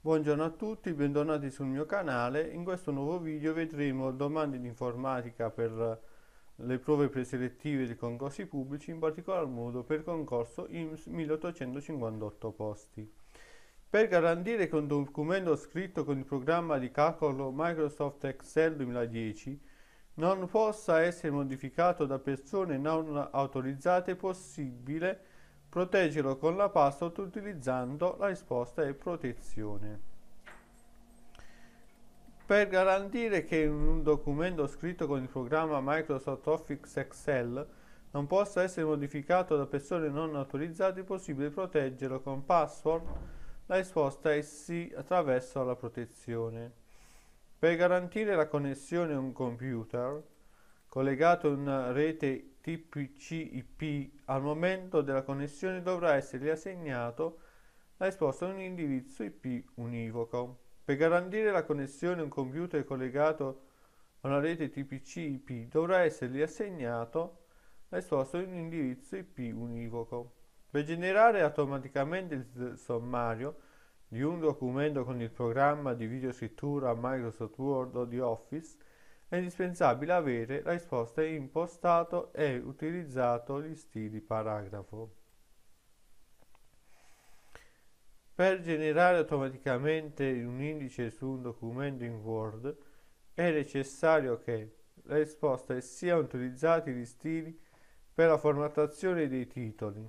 Buongiorno a tutti, bentornati sul mio canale. In questo nuovo video vedremo domande di informatica per le prove preselettive dei concorsi pubblici, in particolar modo per concorso IMS 1858 posti. Per garantire che un documento scritto con il programma di calcolo Microsoft Excel 2010 non possa essere modificato da persone non autorizzate possibile proteggerlo con la password utilizzando la risposta e protezione. Per garantire che un documento scritto con il programma Microsoft Office Excel non possa essere modificato da persone non autorizzate, è possibile proteggerlo con password. La risposta è sì attraverso la protezione. Per garantire la connessione a un computer collegato a una rete TCP/IP al momento della connessione dovrà essere assegnato la risposta a un indirizzo IP univoco. Per garantire la connessione a un computer collegato a una rete TCP/IP dovrà essere assegnato la risposta a un indirizzo IP univoco. Per generare automaticamente il sommario di un documento con il programma di videoscrittura Microsoft Word o di Office, è indispensabile avere la risposta impostato e utilizzato gli stili paragrafo. Per generare automaticamente un indice su un documento in Word è necessario che la risposta siano utilizzati gli stili per la formattazione dei titoli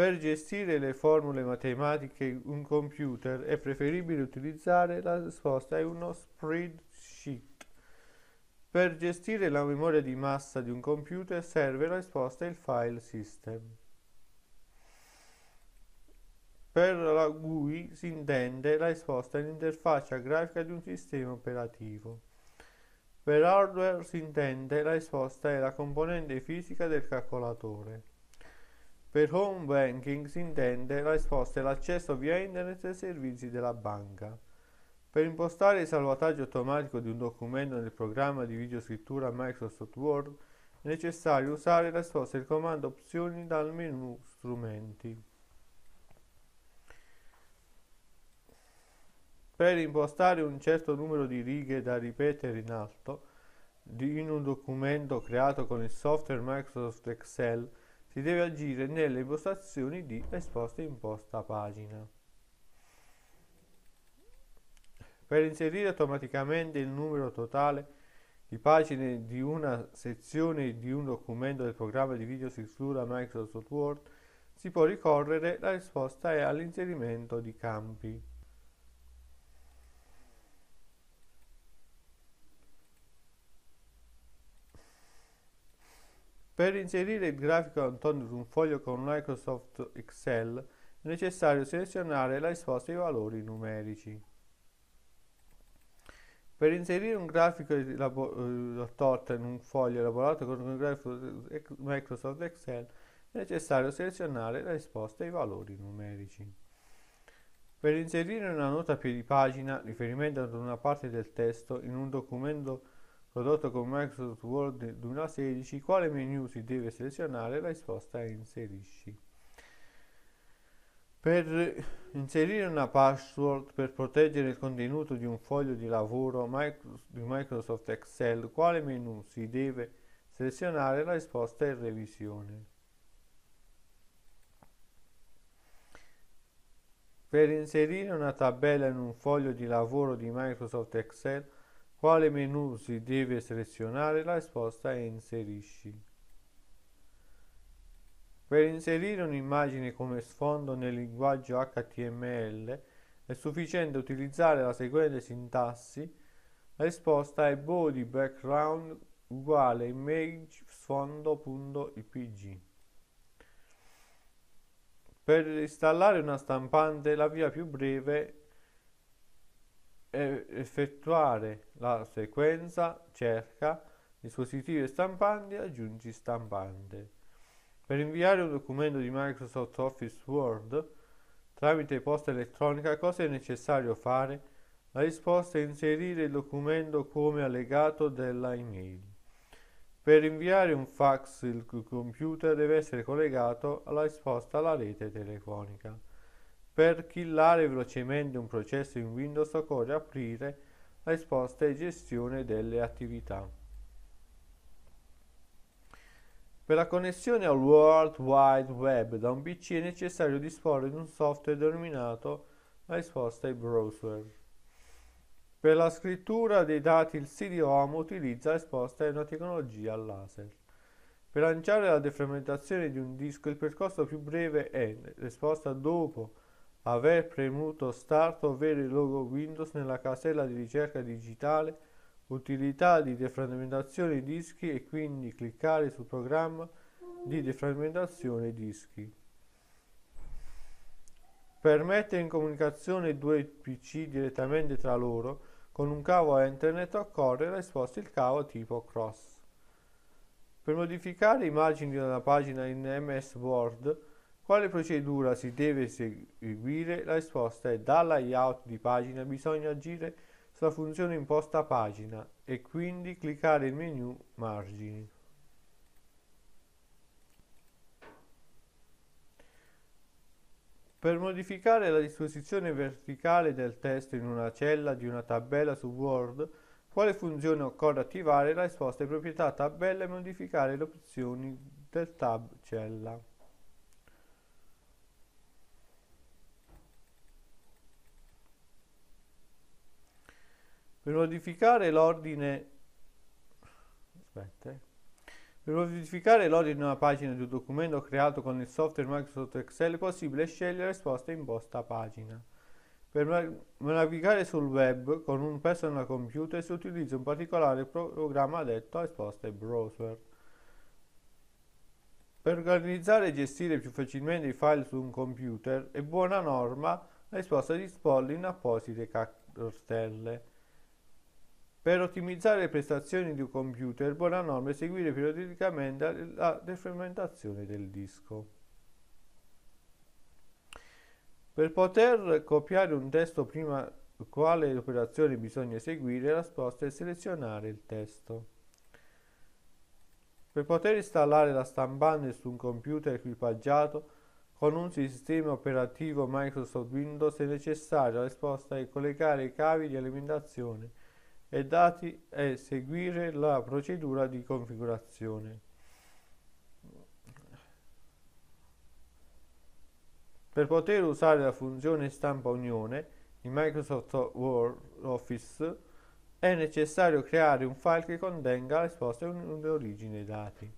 Per gestire le formule matematiche in un computer è preferibile utilizzare la risposta è uno spreadsheet. Per gestire la memoria di massa di un computer serve la risposta il file system. Per la GUI si intende la risposta l'interfaccia grafica di un sistema operativo. Per hardware si intende la risposta è la componente fisica del calcolatore. Per home banking si intende la risposta e l'accesso via internet ai servizi della banca. Per impostare il salvataggio automatico di un documento nel programma di videoscrittura Microsoft Word è necessario usare la risposta e il comando opzioni dal menu strumenti. Per impostare un certo numero di righe da ripetere in alto in un documento creato con il software Microsoft Excel si deve agire nelle impostazioni di esposta imposta pagina. Per inserire automaticamente il numero totale di pagine di una sezione di un documento del programma di video scrittura Microsoft Word si può ricorrere la risposta è all'inserimento di campi. Per inserire il grafico attorno ad un foglio con Microsoft Excel è necessario selezionare la risposta ai valori numerici. Per inserire un grafico eh, torta in un foglio elaborato con un grafico Microsoft Excel è necessario selezionare la risposta ai valori numerici. Per inserire una nota a piedi pagina riferimento ad una parte del testo in un documento prodotto con Microsoft Word 2016, quale menu si deve selezionare? La risposta è inserisci. Per inserire una password per proteggere il contenuto di un foglio di lavoro di Microsoft Excel, quale menu si deve selezionare? La risposta è revisione. Per inserire una tabella in un foglio di lavoro di Microsoft Excel, quale menu si deve selezionare? La risposta è inserisci. Per inserire un'immagine come sfondo nel linguaggio HTML è sufficiente utilizzare la seguente sintassi. La risposta è body background uguale image sfondo.ipg. Per installare una stampante la via più breve effettuare la sequenza cerca dispositivi stampanti aggiungi stampante. Per inviare un documento di Microsoft Office Word tramite posta elettronica cosa è necessario fare? La risposta è inserire il documento come allegato della email. Per inviare un fax il computer deve essere collegato alla risposta alla rete telefonica. Per killare velocemente un processo in Windows occorre aprire la risposta e gestione delle attività. Per la connessione al World Wide Web da un PC è necessario disporre di un software denominato la risposta e browser. Per la scrittura dei dati il CD-ROM utilizza la risposta e una tecnologia laser. Per lanciare la defragmentazione di un disco il percorso più breve è risposta dopo aver premuto Start ovvero il logo Windows nella casella di ricerca digitale Utilità di defragmentazione dischi e quindi cliccare sul programma di defragmentazione dischi. Per mettere in comunicazione due PC direttamente tra loro con un cavo a internet occorre la sposta il cavo tipo cross. Per modificare immagini della pagina in MS Word quale procedura si deve seguire? La risposta è dal layout di pagina bisogna agire sulla funzione imposta pagina e quindi cliccare il menu margini. Per modificare la disposizione verticale del testo in una cella di una tabella su Word, quale funzione occorre attivare? La risposta è proprietà tabella e modificare le opzioni del tab cella. per modificare l'ordine aspetta eh. per modificare l'ordine di una pagina di un documento creato con il software Microsoft Excel è possibile scegliere sposta imposta pagina. Per navigare sul web con un personal computer si utilizza un particolare programma detto esposta browser. Per organizzare e gestire più facilmente i file su un computer è buona norma la risposta di Spoll in apposite cartelle. Per ottimizzare le prestazioni di un computer, buona norma è seguire periodicamente la defragmentazione del disco. Per poter copiare un testo prima quale operazione bisogna eseguire, la risposta è selezionare il testo. Per poter installare la stampante su un computer equipaggiato con un sistema operativo Microsoft Windows è necessario, la risposta è collegare i cavi di alimentazione e dati e seguire la procedura di configurazione. Per poter usare la funzione stampa unione in Microsoft Word Office è necessario creare un file che contenga l'esposta e un'origine dati.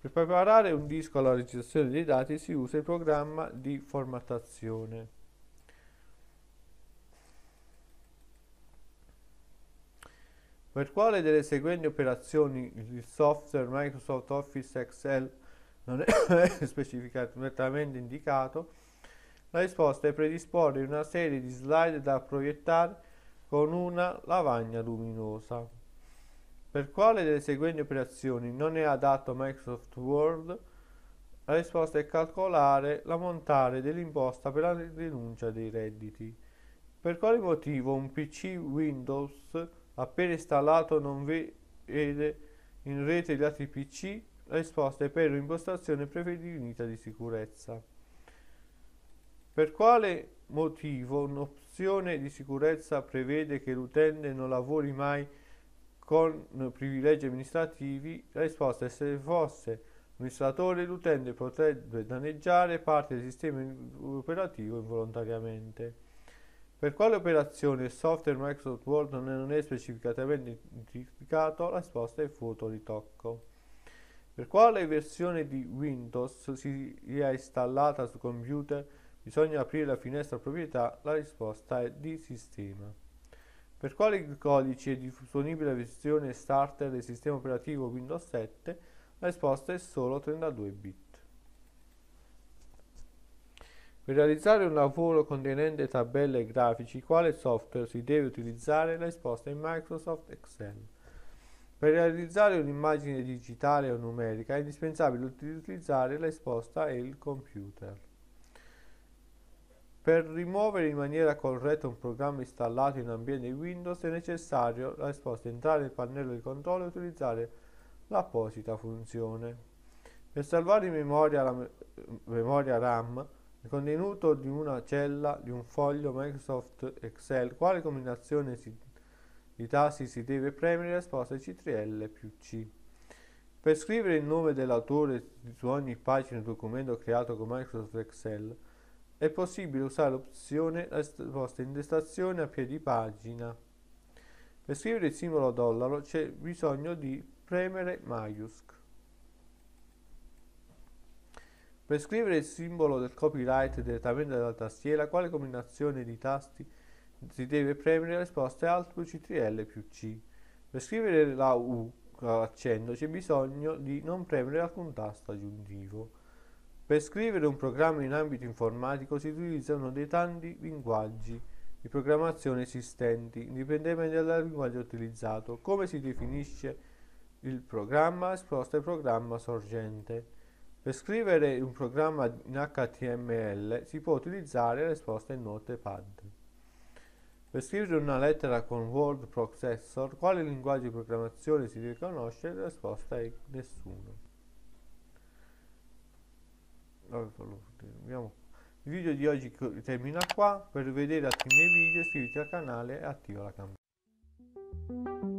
Per preparare un disco alla registrazione dei dati si usa il programma di formattazione. Per quale delle seguenti operazioni il software Microsoft Office Excel non è specificato, nettamente indicato? La risposta è predisporre una serie di slide da proiettare con una lavagna luminosa. Per quale delle seguenti operazioni non è adatto Microsoft Word? La risposta è calcolare la montare dell'imposta per la denuncia dei redditi. Per quale motivo un PC Windows Appena installato non vede in rete gli altri PC la risposta è per impostazione preferita di sicurezza. Per quale motivo un'opzione di sicurezza prevede che l'utente non lavori mai con privilegi amministrativi? La risposta è se fosse amministratore l'utente potrebbe danneggiare parte del sistema operativo involontariamente. Per quale operazione il software Microsoft Word non è specificatamente identificato, la risposta è foto fotoritocco. Per quale versione di Windows sia installata sul computer bisogna aprire la finestra proprietà, la risposta è di sistema. Per quale codice è disponibile la versione starter del sistema operativo Windows 7, la risposta è solo 32 bit. Per realizzare un lavoro contenente tabelle e grafici, quale software si deve utilizzare? La risposta è Microsoft Excel. Per realizzare un'immagine digitale o numerica è indispensabile utilizzare la risposta e il computer. Per rimuovere in maniera corretta un programma installato in ambiente Windows è necessario la risposta entrare nel pannello di controllo e utilizzare l'apposita funzione. Per salvare in memoria, la memoria RAM il contenuto di una cella di un foglio Microsoft Excel, quale combinazione si, di tasti si deve premere, sposta CTRL più C. Per scrivere il nome dell'autore su ogni pagina del documento creato con Microsoft Excel, è possibile usare l'opzione Risposta indestazione a piedi pagina. Per scrivere il simbolo dollaro c'è bisogno di premere maiusc. Per scrivere il simbolo del copyright direttamente dalla tastiera, quale combinazione di tasti si deve premere? La risposta è Alt più CTRL più C. Per scrivere la U accendo c'è bisogno di non premere alcun tasto aggiuntivo. Per scrivere un programma in ambito informatico si utilizzano dei tanti linguaggi di programmazione esistenti, indipendentemente dal linguaggio utilizzato. Come si definisce il programma? Risposta è programma sorgente. Per scrivere un programma in HTML si può utilizzare la risposta in Notepad. Per scrivere una lettera con Word Processor, quale linguaggio di programmazione si riconosce? La risposta è nessuno. Il video di oggi termina qua, per vedere altri miei video iscriviti al canale e attiva la campanella.